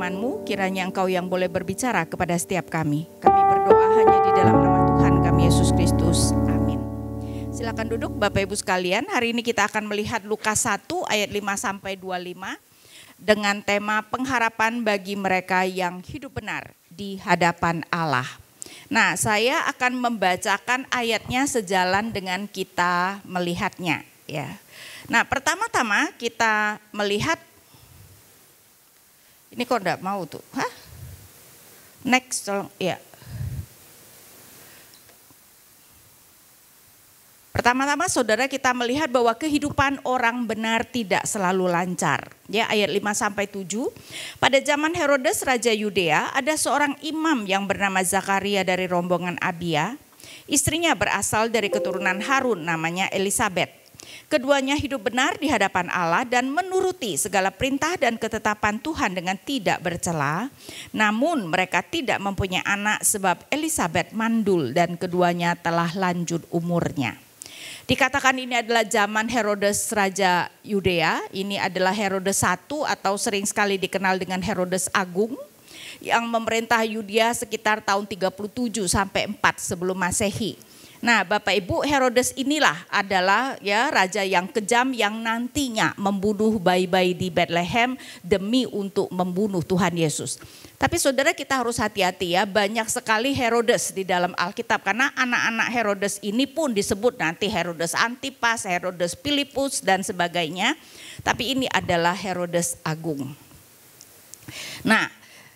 firmanmu, kiranya Engkau yang boleh berbicara kepada setiap kami. Kami berdoa hanya di dalam nama Tuhan kami Yesus Kristus. Amin. Silakan duduk Bapak Ibu sekalian. Hari ini kita akan melihat Lukas 1 ayat 5 sampai 25 dengan tema pengharapan bagi mereka yang hidup benar di hadapan Allah. Nah, saya akan membacakan ayatnya sejalan dengan kita melihatnya ya. Nah, pertama-tama kita melihat ini kok enggak mau tuh. Hah? Next tolong ya. Pertama-tama saudara kita melihat bahwa kehidupan orang benar tidak selalu lancar. Ya ayat 5 sampai 7. Pada zaman Herodes raja Yudea ada seorang imam yang bernama Zakaria dari rombongan Abia. Istrinya berasal dari keturunan Harun namanya Elizabeth. Keduanya hidup benar di hadapan Allah dan menuruti segala perintah dan ketetapan Tuhan dengan tidak bercela. Namun mereka tidak mempunyai anak sebab Elizabeth mandul dan keduanya telah lanjut umurnya. Dikatakan ini adalah zaman Herodes Raja Yudea, ini adalah Herodes I atau sering sekali dikenal dengan Herodes Agung yang memerintah Yudea sekitar tahun 37 sampai 4 sebelum Masehi. Nah, Bapak Ibu, Herodes inilah adalah ya raja yang kejam yang nantinya membunuh bayi-bayi di Bethlehem demi untuk membunuh Tuhan Yesus. Tapi Saudara kita harus hati-hati ya, banyak sekali Herodes di dalam Alkitab karena anak-anak Herodes ini pun disebut nanti Herodes Antipas, Herodes Filipus dan sebagainya. Tapi ini adalah Herodes Agung. Nah,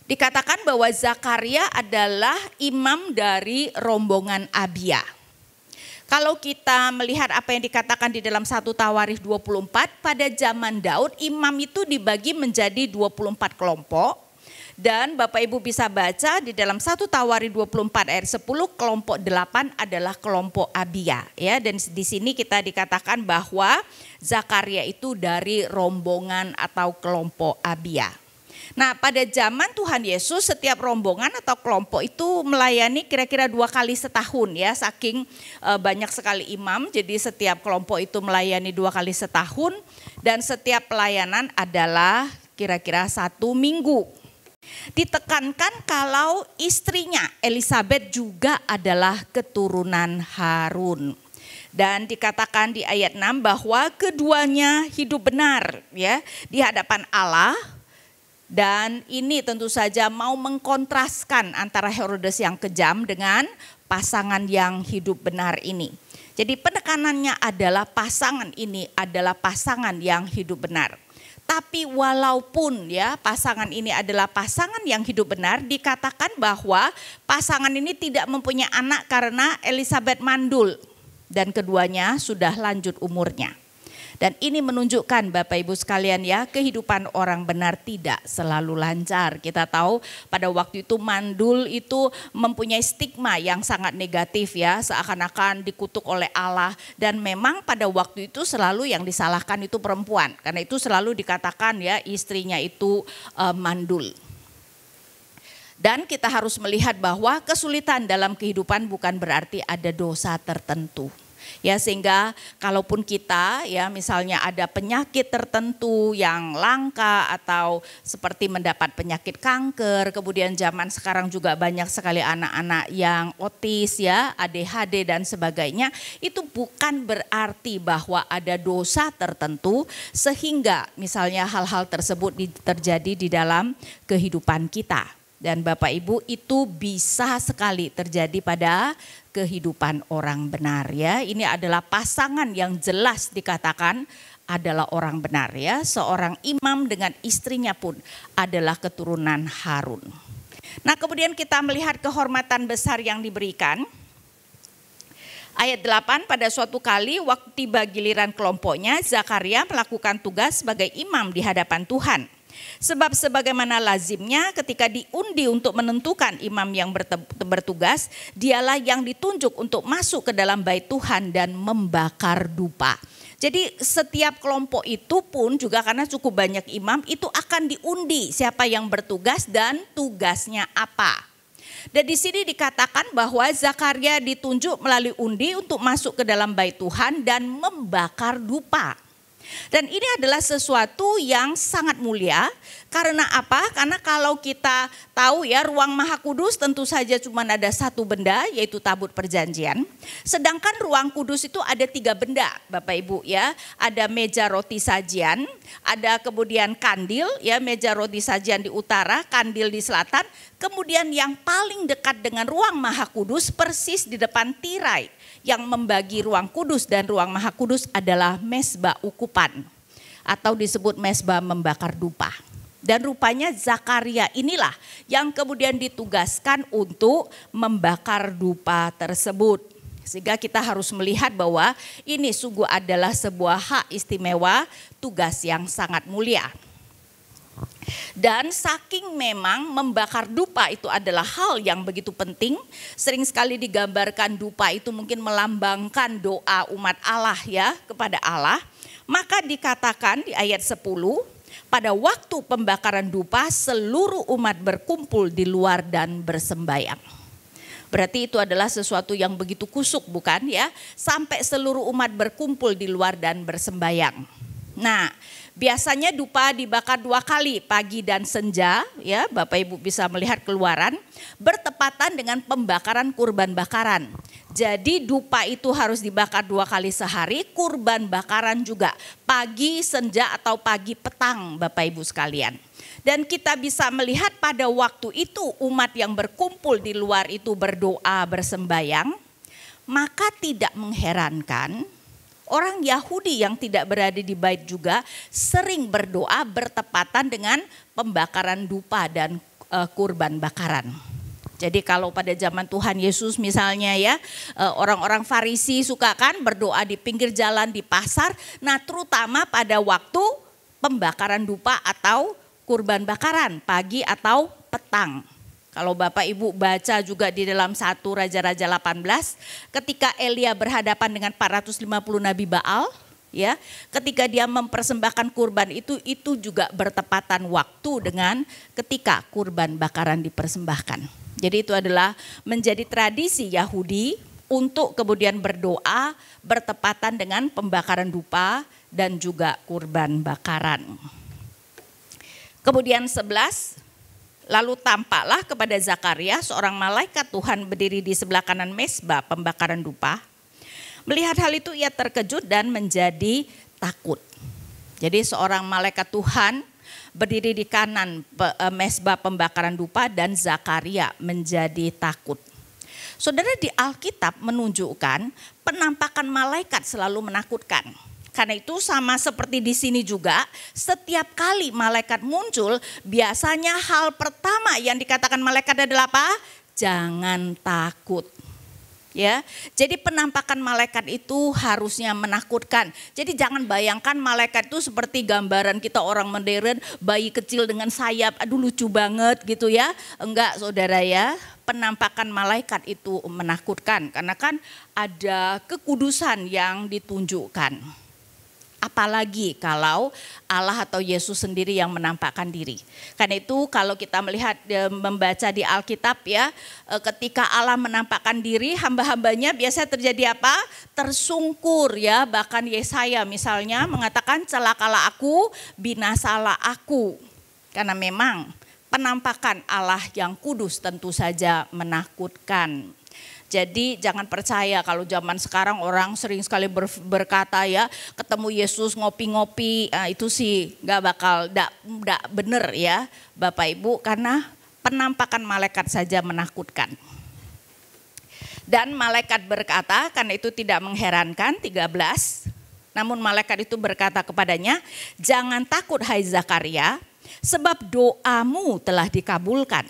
dikatakan bahwa Zakaria adalah imam dari rombongan Abia. Kalau kita melihat apa yang dikatakan di dalam satu tawarif 24, pada zaman Daud imam itu dibagi menjadi 24 kelompok. Dan Bapak Ibu bisa baca di dalam satu Tawari 24 ayat 10 kelompok 8 adalah kelompok Abia ya dan di sini kita dikatakan bahwa Zakaria itu dari rombongan atau kelompok Abia. Nah pada zaman Tuhan Yesus setiap rombongan atau kelompok itu melayani kira-kira dua kali setahun ya saking eh, banyak sekali imam jadi setiap kelompok itu melayani dua kali setahun dan setiap pelayanan adalah kira-kira satu minggu. Ditekankan kalau istrinya Elizabeth juga adalah keturunan Harun dan dikatakan di ayat 6 bahwa keduanya hidup benar ya di hadapan Allah dan ini tentu saja mau mengkontraskan antara Herodes yang kejam dengan pasangan yang hidup benar ini. Jadi penekanannya adalah pasangan ini adalah pasangan yang hidup benar. Tapi walaupun ya pasangan ini adalah pasangan yang hidup benar, dikatakan bahwa pasangan ini tidak mempunyai anak karena Elizabeth mandul dan keduanya sudah lanjut umurnya. Dan ini menunjukkan Bapak Ibu sekalian ya, kehidupan orang benar tidak selalu lancar. Kita tahu pada waktu itu mandul itu mempunyai stigma yang sangat negatif ya, seakan-akan dikutuk oleh Allah dan memang pada waktu itu selalu yang disalahkan itu perempuan. Karena itu selalu dikatakan ya istrinya itu eh, mandul. Dan kita harus melihat bahwa kesulitan dalam kehidupan bukan berarti ada dosa tertentu. Ya sehingga kalaupun kita ya misalnya ada penyakit tertentu yang langka atau seperti mendapat penyakit kanker, kemudian zaman sekarang juga banyak sekali anak-anak yang otis ya, ADHD dan sebagainya, itu bukan berarti bahwa ada dosa tertentu sehingga misalnya hal-hal tersebut terjadi di dalam kehidupan kita dan Bapak Ibu itu bisa sekali terjadi pada kehidupan orang benar ya. Ini adalah pasangan yang jelas dikatakan adalah orang benar ya. Seorang imam dengan istrinya pun adalah keturunan Harun. Nah, kemudian kita melihat kehormatan besar yang diberikan. Ayat 8 pada suatu kali waktu tiba giliran kelompoknya Zakaria melakukan tugas sebagai imam di hadapan Tuhan. Sebab sebagaimana lazimnya ketika diundi untuk menentukan imam yang bertugas, dialah yang ditunjuk untuk masuk ke dalam bait Tuhan dan membakar dupa. Jadi setiap kelompok itu pun juga karena cukup banyak imam itu akan diundi siapa yang bertugas dan tugasnya apa. Dan di sini dikatakan bahwa Zakaria ditunjuk melalui undi untuk masuk ke dalam bait Tuhan dan membakar dupa. Dan ini adalah sesuatu yang sangat mulia. Karena apa? Karena kalau kita tahu ya ruang maha kudus tentu saja cuma ada satu benda yaitu tabut perjanjian. Sedangkan ruang kudus itu ada tiga benda Bapak Ibu ya. Ada meja roti sajian, ada kemudian kandil ya meja roti sajian di utara, kandil di selatan. Kemudian yang paling dekat dengan ruang maha kudus persis di depan tirai yang membagi ruang kudus dan ruang maha kudus adalah mesbah ukupan atau disebut mesbah membakar dupa. Dan rupanya Zakaria inilah yang kemudian ditugaskan untuk membakar dupa tersebut. Sehingga kita harus melihat bahwa ini sungguh adalah sebuah hak istimewa, tugas yang sangat mulia. Dan saking memang membakar dupa itu adalah hal yang begitu penting, sering sekali digambarkan dupa itu mungkin melambangkan doa umat Allah ya kepada Allah. Maka dikatakan di ayat 10, pada waktu pembakaran dupa seluruh umat berkumpul di luar dan bersembayang. Berarti itu adalah sesuatu yang begitu kusuk bukan ya? Sampai seluruh umat berkumpul di luar dan bersembayang. Nah, Biasanya dupa dibakar dua kali, pagi dan senja, ya Bapak Ibu bisa melihat keluaran, bertepatan dengan pembakaran kurban bakaran. Jadi dupa itu harus dibakar dua kali sehari, kurban bakaran juga, pagi, senja atau pagi petang Bapak Ibu sekalian. Dan kita bisa melihat pada waktu itu umat yang berkumpul di luar itu berdoa bersembayang, maka tidak mengherankan Orang Yahudi yang tidak berada di bait juga sering berdoa bertepatan dengan pembakaran dupa dan eh, kurban bakaran. Jadi kalau pada zaman Tuhan Yesus misalnya ya, eh, orang-orang Farisi suka kan berdoa di pinggir jalan, di pasar. Nah, terutama pada waktu pembakaran dupa atau kurban bakaran, pagi atau petang. Kalau Bapak Ibu baca juga di dalam satu Raja-Raja 18, ketika Elia berhadapan dengan 450 nabi Baal, ya, ketika dia mempersembahkan kurban itu itu juga bertepatan waktu dengan ketika kurban bakaran dipersembahkan. Jadi itu adalah menjadi tradisi Yahudi untuk kemudian berdoa bertepatan dengan pembakaran dupa dan juga kurban bakaran. Kemudian 11 Lalu tampaklah kepada Zakaria seorang malaikat Tuhan berdiri di sebelah kanan mesbah pembakaran dupa. Melihat hal itu ia terkejut dan menjadi takut. Jadi seorang malaikat Tuhan berdiri di kanan eh, mesbah pembakaran dupa dan Zakaria menjadi takut. Saudara di Alkitab menunjukkan penampakan malaikat selalu menakutkan karena itu sama seperti di sini juga, setiap kali malaikat muncul, biasanya hal pertama yang dikatakan malaikat adalah apa? Jangan takut. Ya, jadi penampakan malaikat itu harusnya menakutkan. Jadi jangan bayangkan malaikat itu seperti gambaran kita orang modern, bayi kecil dengan sayap, aduh lucu banget gitu ya. Enggak saudara ya, penampakan malaikat itu menakutkan karena kan ada kekudusan yang ditunjukkan apalagi kalau Allah atau Yesus sendiri yang menampakkan diri. Karena itu kalau kita melihat e, membaca di Alkitab ya, e, ketika Allah menampakkan diri, hamba-hambanya biasanya terjadi apa? Tersungkur ya, bahkan Yesaya misalnya mengatakan celakalah aku, binasalah aku. Karena memang penampakan Allah yang kudus tentu saja menakutkan. Jadi jangan percaya kalau zaman sekarang orang sering sekali ber, berkata ya ketemu Yesus ngopi-ngopi nah, itu sih nggak bakal nggak nggak bener ya Bapak Ibu karena penampakan malaikat saja menakutkan. Dan malaikat berkata karena itu tidak mengherankan 13 namun malaikat itu berkata kepadanya, "Jangan takut hai Zakaria, sebab doamu telah dikabulkan."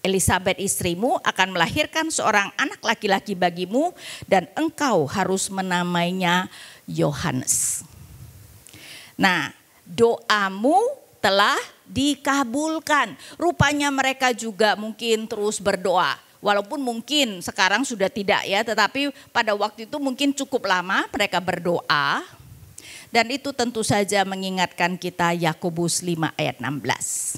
Elizabeth istrimu akan melahirkan seorang anak laki-laki bagimu dan engkau harus menamainya Yohanes. Nah, doamu telah dikabulkan. Rupanya mereka juga mungkin terus berdoa. Walaupun mungkin sekarang sudah tidak ya, tetapi pada waktu itu mungkin cukup lama mereka berdoa. Dan itu tentu saja mengingatkan kita Yakobus 5 ayat 16.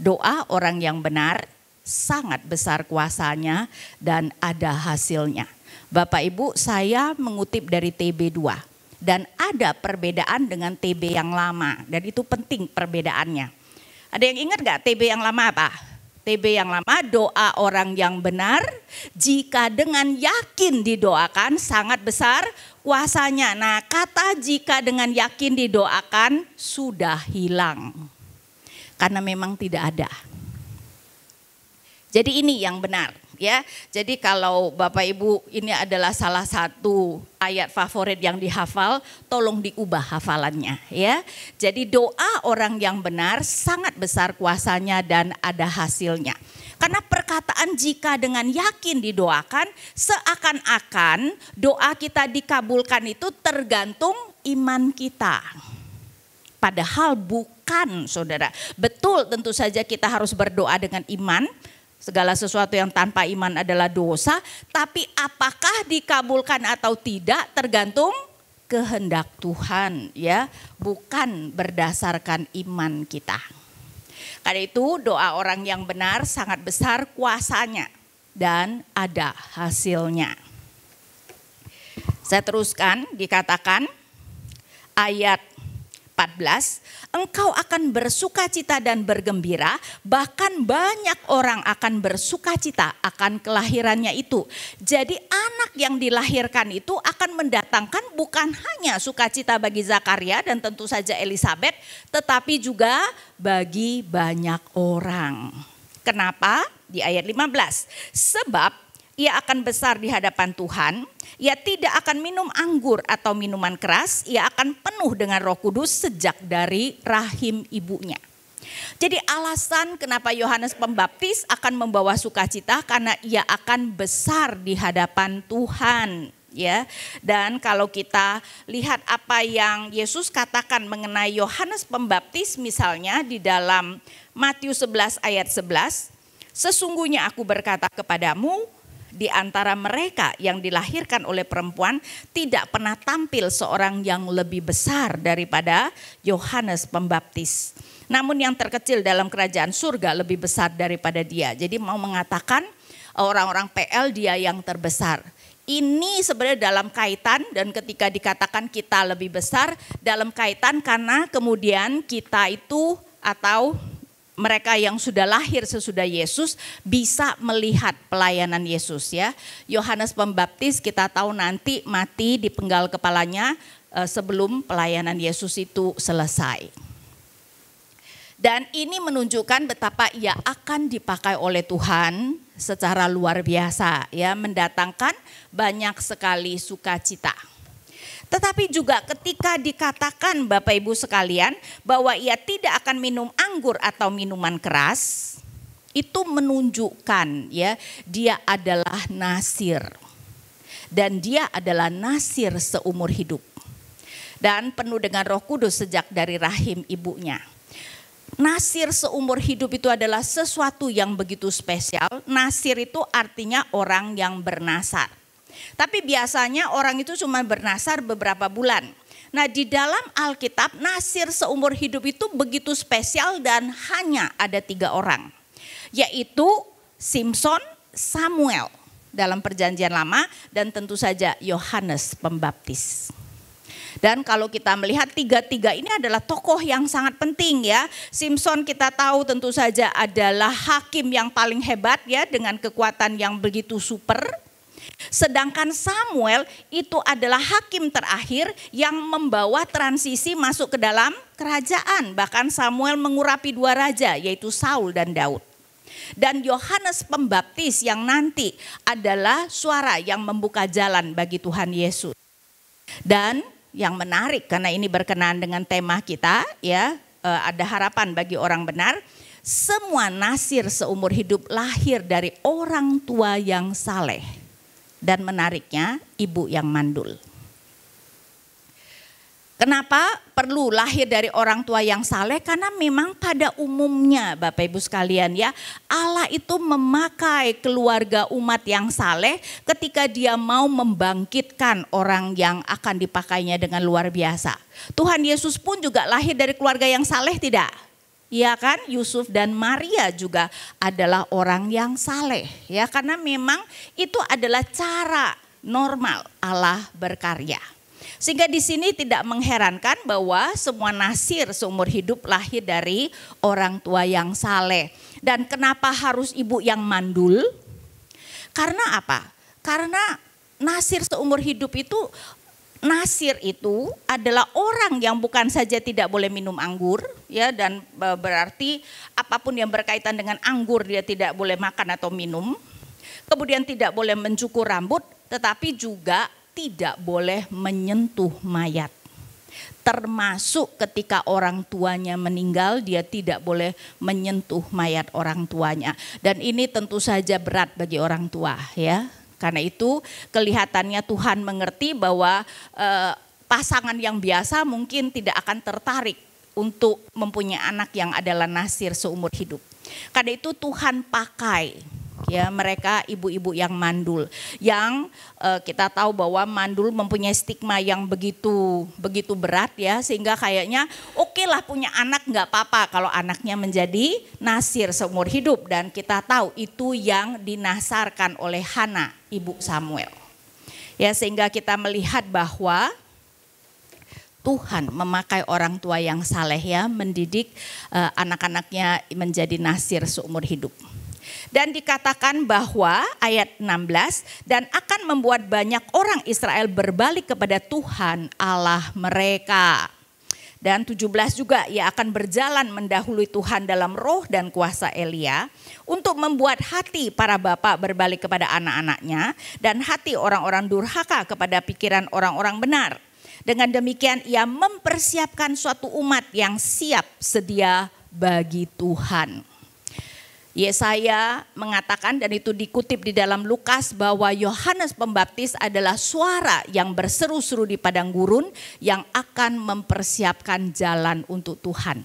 Doa orang yang benar sangat besar kuasanya dan ada hasilnya. Bapak Ibu, saya mengutip dari TB2 dan ada perbedaan dengan TB yang lama dan itu penting perbedaannya. Ada yang ingat gak TB yang lama apa? TB yang lama doa orang yang benar jika dengan yakin didoakan sangat besar kuasanya. Nah kata jika dengan yakin didoakan sudah hilang. Karena memang tidak ada. Jadi ini yang benar ya. Jadi kalau Bapak Ibu ini adalah salah satu ayat favorit yang dihafal, tolong diubah hafalannya ya. Jadi doa orang yang benar sangat besar kuasanya dan ada hasilnya. Karena perkataan jika dengan yakin didoakan, seakan-akan doa kita dikabulkan itu tergantung iman kita. Padahal bukan saudara. Betul tentu saja kita harus berdoa dengan iman, segala sesuatu yang tanpa iman adalah dosa, tapi apakah dikabulkan atau tidak tergantung kehendak Tuhan ya, bukan berdasarkan iman kita. Karena itu doa orang yang benar sangat besar kuasanya dan ada hasilnya. Saya teruskan dikatakan ayat 14, engkau akan bersukacita dan bergembira, bahkan banyak orang akan bersukacita akan kelahirannya itu. Jadi anak yang dilahirkan itu akan mendatangkan bukan hanya sukacita bagi Zakaria dan tentu saja Elizabeth, tetapi juga bagi banyak orang. Kenapa? Di ayat 15. Sebab ia akan besar di hadapan Tuhan. Ia tidak akan minum anggur atau minuman keras, ia akan penuh dengan Roh Kudus sejak dari rahim ibunya. Jadi alasan kenapa Yohanes Pembaptis akan membawa sukacita karena ia akan besar di hadapan Tuhan ya. Dan kalau kita lihat apa yang Yesus katakan mengenai Yohanes Pembaptis misalnya di dalam Matius 11 ayat 11, sesungguhnya aku berkata kepadamu di antara mereka yang dilahirkan oleh perempuan tidak pernah tampil seorang yang lebih besar daripada Yohanes Pembaptis. Namun yang terkecil dalam kerajaan surga lebih besar daripada dia. Jadi mau mengatakan eh, orang-orang PL dia yang terbesar. Ini sebenarnya dalam kaitan dan ketika dikatakan kita lebih besar dalam kaitan karena kemudian kita itu atau mereka yang sudah lahir sesudah Yesus bisa melihat pelayanan Yesus ya. Yohanes Pembaptis kita tahu nanti mati di penggal kepalanya eh, sebelum pelayanan Yesus itu selesai. Dan ini menunjukkan betapa ia akan dipakai oleh Tuhan secara luar biasa ya mendatangkan banyak sekali sukacita. Tetapi juga ketika dikatakan Bapak Ibu sekalian bahwa ia tidak akan minum anggur atau minuman keras, itu menunjukkan ya dia adalah nasir. Dan dia adalah nasir seumur hidup. Dan penuh dengan Roh Kudus sejak dari rahim ibunya. Nasir seumur hidup itu adalah sesuatu yang begitu spesial. Nasir itu artinya orang yang bernasar tapi biasanya orang itu cuma bernasar beberapa bulan. Nah di dalam Alkitab nasir seumur hidup itu begitu spesial dan hanya ada tiga orang. Yaitu Simpson, Samuel dalam perjanjian lama dan tentu saja Yohanes pembaptis. Dan kalau kita melihat tiga-tiga ini adalah tokoh yang sangat penting ya. Simpson kita tahu tentu saja adalah hakim yang paling hebat ya dengan kekuatan yang begitu super. Sedangkan Samuel itu adalah hakim terakhir yang membawa transisi masuk ke dalam kerajaan. Bahkan Samuel mengurapi dua raja yaitu Saul dan Daud. Dan Yohanes Pembaptis yang nanti adalah suara yang membuka jalan bagi Tuhan Yesus. Dan yang menarik karena ini berkenaan dengan tema kita ya, eh, ada harapan bagi orang benar. Semua nasir seumur hidup lahir dari orang tua yang saleh dan menariknya ibu yang mandul. Kenapa perlu lahir dari orang tua yang saleh? Karena memang pada umumnya Bapak Ibu sekalian ya Allah itu memakai keluarga umat yang saleh ketika dia mau membangkitkan orang yang akan dipakainya dengan luar biasa. Tuhan Yesus pun juga lahir dari keluarga yang saleh tidak? ya kan Yusuf dan Maria juga adalah orang yang saleh ya karena memang itu adalah cara normal Allah berkarya. Sehingga di sini tidak mengherankan bahwa semua nasir seumur hidup lahir dari orang tua yang saleh. Dan kenapa harus ibu yang mandul? Karena apa? Karena nasir seumur hidup itu Nasir itu adalah orang yang bukan saja tidak boleh minum anggur ya dan e, berarti apapun yang berkaitan dengan anggur dia tidak boleh makan atau minum. Kemudian tidak boleh mencukur rambut tetapi juga tidak boleh menyentuh mayat. Termasuk ketika orang tuanya meninggal dia tidak boleh menyentuh mayat orang tuanya dan ini tentu saja berat bagi orang tua ya karena itu kelihatannya Tuhan mengerti bahwa eh, pasangan yang biasa mungkin tidak akan tertarik untuk mempunyai anak yang adalah nasir seumur hidup. Karena itu Tuhan pakai ya mereka ibu-ibu yang mandul yang uh, kita tahu bahwa mandul mempunyai stigma yang begitu begitu berat ya sehingga kayaknya oke okay lah punya anak nggak apa-apa kalau anaknya menjadi nasir seumur hidup dan kita tahu itu yang dinasarkan oleh Hana ibu Samuel ya sehingga kita melihat bahwa Tuhan memakai orang tua yang saleh ya mendidik uh, anak-anaknya menjadi nasir seumur hidup. Dan dikatakan bahwa ayat 16 dan akan membuat banyak orang Israel berbalik kepada Tuhan Allah mereka. Dan 17 juga ia akan berjalan mendahului Tuhan dalam roh dan kuasa Elia untuk membuat hati para bapak berbalik kepada anak-anaknya dan hati orang-orang durhaka kepada pikiran orang-orang benar. Dengan demikian ia mempersiapkan suatu umat yang siap sedia bagi Tuhan. Yesaya mengatakan dan itu dikutip di dalam Lukas bahwa Yohanes Pembaptis adalah suara yang berseru-seru di padang gurun yang akan mempersiapkan jalan untuk Tuhan.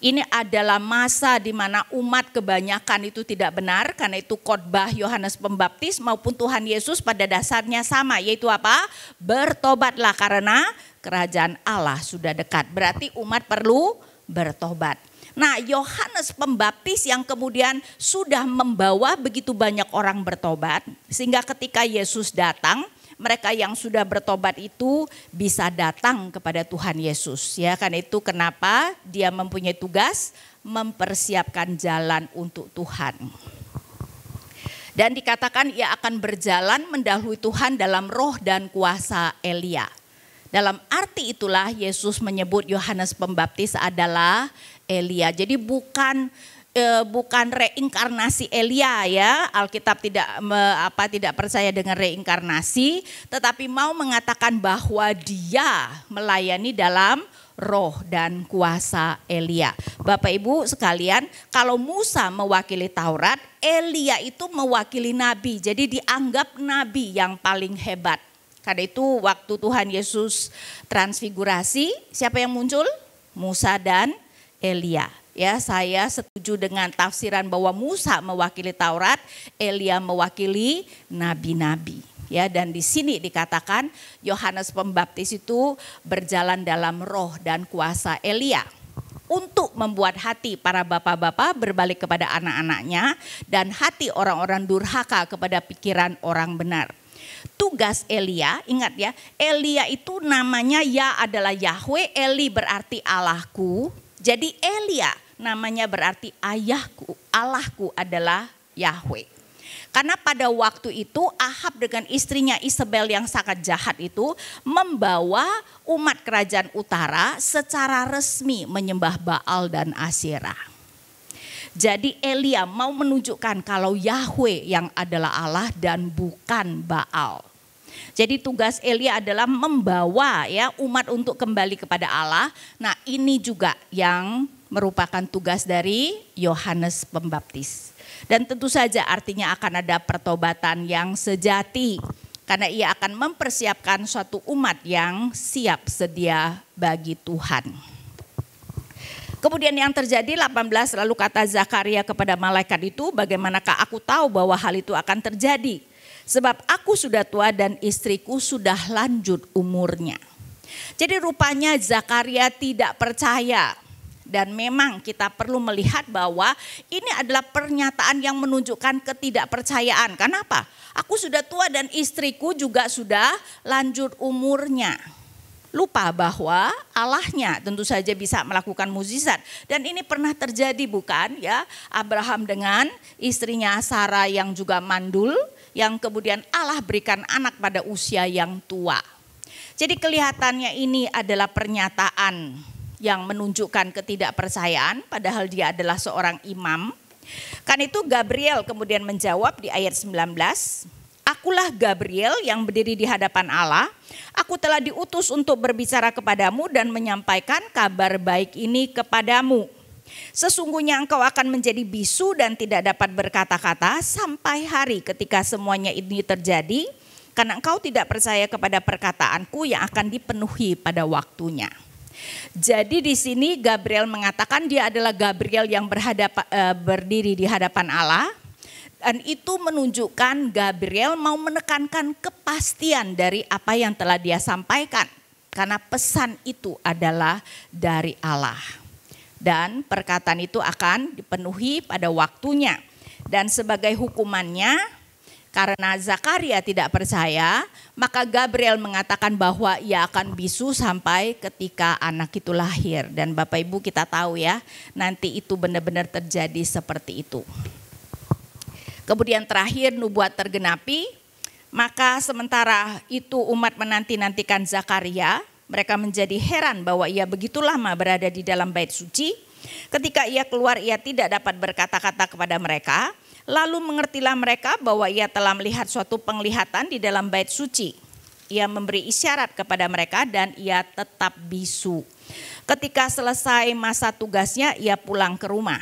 Ini adalah masa di mana umat kebanyakan itu tidak benar karena itu khotbah Yohanes Pembaptis maupun Tuhan Yesus pada dasarnya sama yaitu apa? Bertobatlah karena kerajaan Allah sudah dekat. Berarti umat perlu bertobat. Nah, Yohanes Pembaptis yang kemudian sudah membawa begitu banyak orang bertobat, sehingga ketika Yesus datang, mereka yang sudah bertobat itu bisa datang kepada Tuhan Yesus. Ya, kan itu kenapa dia mempunyai tugas mempersiapkan jalan untuk Tuhan. Dan dikatakan ia akan berjalan mendahului Tuhan dalam roh dan kuasa Elia. Dalam arti itulah Yesus menyebut Yohanes Pembaptis adalah Elia. Jadi bukan eh, bukan reinkarnasi Elia ya. Alkitab tidak me, apa tidak percaya dengan reinkarnasi, tetapi mau mengatakan bahwa dia melayani dalam roh dan kuasa Elia. Bapak Ibu sekalian, kalau Musa mewakili Taurat, Elia itu mewakili nabi. Jadi dianggap nabi yang paling hebat. Karena itu waktu Tuhan Yesus transfigurasi, siapa yang muncul? Musa dan Elia. Ya, saya setuju dengan tafsiran bahwa Musa mewakili Taurat, Elia mewakili nabi-nabi. Ya, dan di sini dikatakan Yohanes Pembaptis itu berjalan dalam roh dan kuasa Elia untuk membuat hati para bapak-bapak berbalik kepada anak-anaknya dan hati orang-orang durhaka kepada pikiran orang benar. Tugas Elia, ingat ya, Elia itu namanya ya adalah Yahweh, Eli berarti Allahku, jadi Elia namanya berarti ayahku, Allahku adalah Yahweh. Karena pada waktu itu Ahab dengan istrinya Isabel yang sangat jahat itu membawa umat kerajaan utara secara resmi menyembah Baal dan Asyirah. Jadi Elia mau menunjukkan kalau Yahweh yang adalah Allah dan bukan Baal. Jadi tugas Elia adalah membawa ya umat untuk kembali kepada Allah. Nah, ini juga yang merupakan tugas dari Yohanes Pembaptis. Dan tentu saja artinya akan ada pertobatan yang sejati karena ia akan mempersiapkan suatu umat yang siap sedia bagi Tuhan. Kemudian yang terjadi 18 lalu kata Zakaria kepada malaikat itu bagaimanakah aku tahu bahwa hal itu akan terjadi? Sebab aku sudah tua dan istriku sudah lanjut umurnya. Jadi rupanya Zakaria tidak percaya dan memang kita perlu melihat bahwa ini adalah pernyataan yang menunjukkan ketidakpercayaan. Kenapa? Aku sudah tua dan istriku juga sudah lanjut umurnya. Lupa bahwa Allahnya tentu saja bisa melakukan mujizat dan ini pernah terjadi bukan ya Abraham dengan istrinya Sarah yang juga mandul yang kemudian Allah berikan anak pada usia yang tua. Jadi kelihatannya ini adalah pernyataan yang menunjukkan ketidakpercayaan padahal dia adalah seorang imam. Kan itu Gabriel kemudian menjawab di ayat 19, Akulah Gabriel yang berdiri di hadapan Allah. Aku telah diutus untuk berbicara kepadamu dan menyampaikan kabar baik ini kepadamu. Sesungguhnya engkau akan menjadi bisu dan tidak dapat berkata-kata sampai hari ketika semuanya ini terjadi, karena engkau tidak percaya kepada perkataanku yang akan dipenuhi pada waktunya. Jadi di sini Gabriel mengatakan dia adalah Gabriel yang berhadap, eh, berdiri di hadapan Allah dan itu menunjukkan Gabriel mau menekankan kepastian dari apa yang telah dia sampaikan karena pesan itu adalah dari Allah dan perkataan itu akan dipenuhi pada waktunya. Dan sebagai hukumannya, karena Zakaria tidak percaya, maka Gabriel mengatakan bahwa ia akan bisu sampai ketika anak itu lahir. Dan Bapak Ibu kita tahu ya, nanti itu benar-benar terjadi seperti itu. Kemudian terakhir nubuat tergenapi, maka sementara itu umat menanti-nantikan Zakaria, mereka menjadi heran bahwa ia begitu lama berada di dalam bait suci. Ketika ia keluar, ia tidak dapat berkata-kata kepada mereka. Lalu mengertilah mereka bahwa ia telah melihat suatu penglihatan di dalam bait suci. Ia memberi isyarat kepada mereka dan ia tetap bisu. Ketika selesai masa tugasnya, ia pulang ke rumah.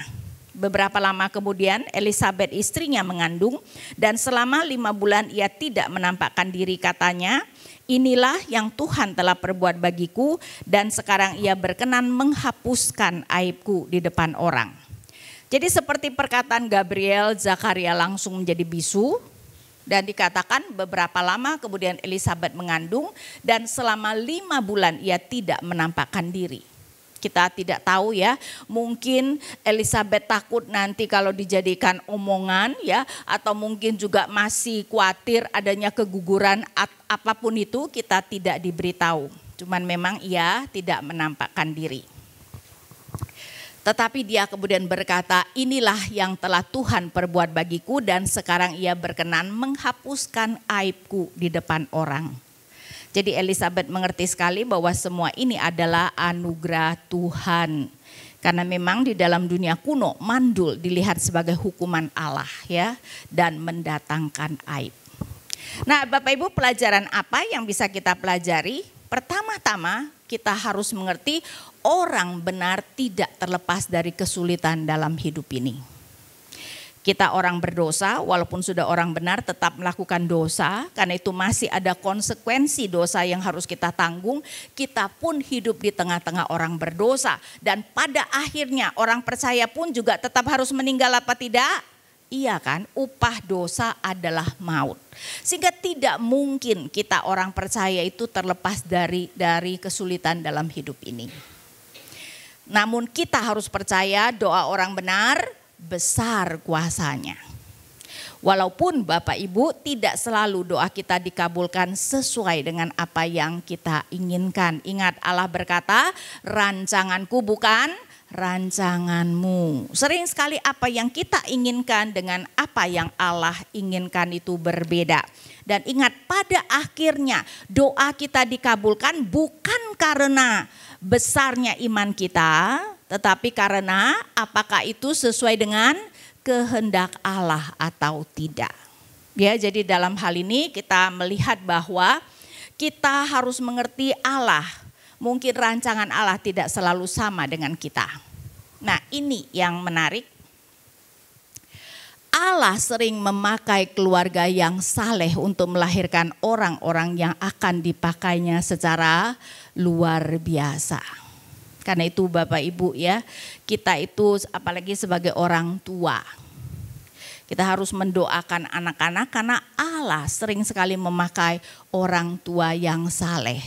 Beberapa lama kemudian Elizabeth istrinya mengandung dan selama lima bulan ia tidak menampakkan diri katanya Inilah yang Tuhan telah perbuat bagiku dan sekarang ia berkenan menghapuskan aibku di depan orang. Jadi seperti perkataan Gabriel, Zakaria langsung menjadi bisu dan dikatakan beberapa lama kemudian Elizabeth mengandung dan selama lima bulan ia tidak menampakkan diri kita tidak tahu ya. Mungkin Elizabeth takut nanti kalau dijadikan omongan ya atau mungkin juga masih khawatir adanya keguguran apapun itu kita tidak diberitahu. Cuman memang ia tidak menampakkan diri. Tetapi dia kemudian berkata, inilah yang telah Tuhan perbuat bagiku dan sekarang ia berkenan menghapuskan aibku di depan orang jadi Elizabeth mengerti sekali bahwa semua ini adalah anugerah Tuhan. Karena memang di dalam dunia kuno mandul dilihat sebagai hukuman Allah ya dan mendatangkan aib. Nah, Bapak Ibu pelajaran apa yang bisa kita pelajari? Pertama-tama kita harus mengerti orang benar tidak terlepas dari kesulitan dalam hidup ini kita orang berdosa, walaupun sudah orang benar, tetap melakukan dosa. Karena itu, masih ada konsekuensi dosa yang harus kita tanggung. Kita pun hidup di tengah-tengah orang berdosa, dan pada akhirnya orang percaya pun juga tetap harus meninggal, apa tidak? Iya kan, upah dosa adalah maut. Sehingga tidak mungkin kita orang percaya itu terlepas dari dari kesulitan dalam hidup ini. Namun kita harus percaya doa orang benar besar kuasanya. Walaupun Bapak Ibu tidak selalu doa kita dikabulkan sesuai dengan apa yang kita inginkan. Ingat Allah berkata, rancanganku bukan rancanganmu. Sering sekali apa yang kita inginkan dengan apa yang Allah inginkan itu berbeda. Dan ingat pada akhirnya doa kita dikabulkan bukan karena besarnya iman kita, tetapi karena apakah itu sesuai dengan kehendak Allah atau tidak. Ya, jadi dalam hal ini kita melihat bahwa kita harus mengerti Allah. Mungkin rancangan Allah tidak selalu sama dengan kita. Nah, ini yang menarik. Allah sering memakai keluarga yang saleh untuk melahirkan orang-orang yang akan dipakainya secara luar biasa. Karena itu Bapak Ibu ya, kita itu apalagi sebagai orang tua. Kita harus mendoakan anak-anak karena Allah sering sekali memakai orang tua yang saleh.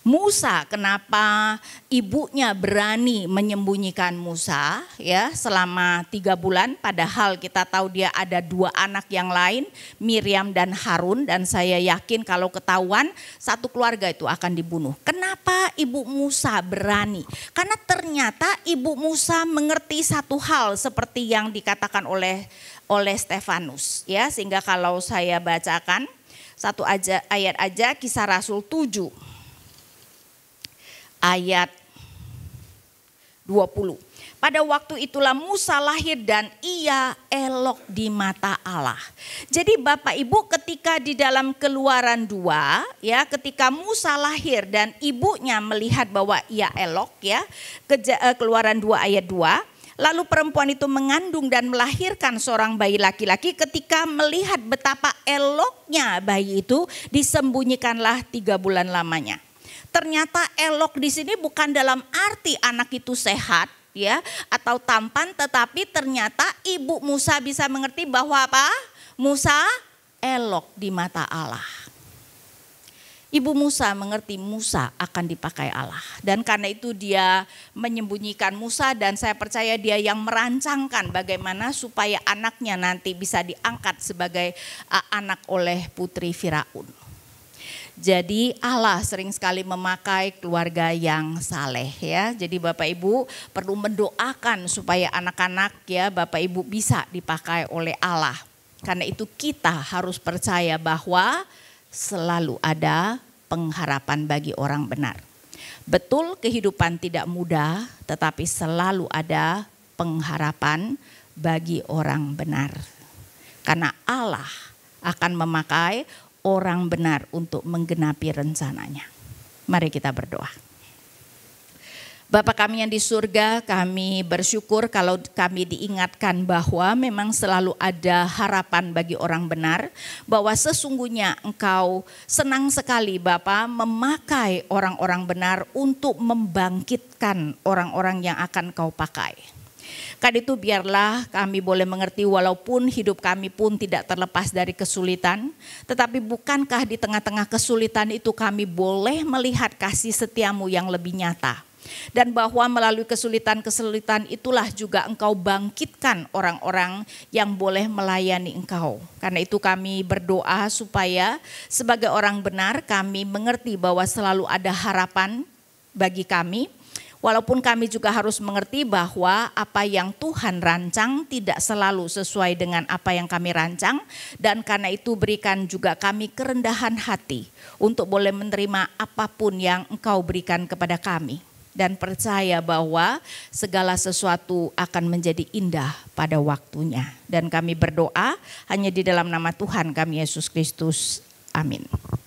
Musa, kenapa ibunya berani menyembunyikan Musa ya selama tiga bulan padahal kita tahu dia ada dua anak yang lain Miriam dan Harun dan saya yakin kalau ketahuan satu keluarga itu akan dibunuh. Kenapa ibu Musa berani? Karena ternyata ibu Musa mengerti satu hal seperti yang dikatakan oleh oleh Stefanus ya sehingga kalau saya bacakan satu aja ayat aja kisah Rasul tujuh ayat 20. Pada waktu itulah Musa lahir dan ia elok di mata Allah. Jadi Bapak Ibu ketika di dalam keluaran dua ya ketika Musa lahir dan ibunya melihat bahwa ia elok ya eh, keluaran dua ayat dua. Lalu perempuan itu mengandung dan melahirkan seorang bayi laki-laki ketika melihat betapa eloknya bayi itu disembunyikanlah tiga bulan lamanya. Ternyata elok di sini bukan dalam arti anak itu sehat ya atau tampan tetapi ternyata ibu Musa bisa mengerti bahwa apa? Musa elok di mata Allah. Ibu Musa mengerti Musa akan dipakai Allah dan karena itu dia menyembunyikan Musa dan saya percaya dia yang merancangkan bagaimana supaya anaknya nanti bisa diangkat sebagai eh, anak oleh putri Firaun. Jadi Allah sering sekali memakai keluarga yang saleh ya. Jadi Bapak Ibu perlu mendoakan supaya anak-anak ya Bapak Ibu bisa dipakai oleh Allah. Karena itu kita harus percaya bahwa selalu ada pengharapan bagi orang benar. Betul kehidupan tidak mudah tetapi selalu ada pengharapan bagi orang benar. Karena Allah akan memakai orang benar untuk menggenapi rencananya. Mari kita berdoa. Bapak kami yang di surga, kami bersyukur kalau kami diingatkan bahwa memang selalu ada harapan bagi orang benar. Bahwa sesungguhnya engkau senang sekali Bapak memakai orang-orang benar untuk membangkitkan orang-orang yang akan kau pakai. Karena itu biarlah kami boleh mengerti walaupun hidup kami pun tidak terlepas dari kesulitan. Tetapi bukankah di tengah-tengah kesulitan itu kami boleh melihat kasih setiamu yang lebih nyata. Dan bahwa melalui kesulitan-kesulitan itulah juga engkau bangkitkan orang-orang yang boleh melayani engkau. Karena itu kami berdoa supaya sebagai orang benar kami mengerti bahwa selalu ada harapan bagi kami Walaupun kami juga harus mengerti bahwa apa yang Tuhan rancang tidak selalu sesuai dengan apa yang kami rancang dan karena itu berikan juga kami kerendahan hati untuk boleh menerima apapun yang Engkau berikan kepada kami dan percaya bahwa segala sesuatu akan menjadi indah pada waktunya dan kami berdoa hanya di dalam nama Tuhan kami Yesus Kristus. Amin.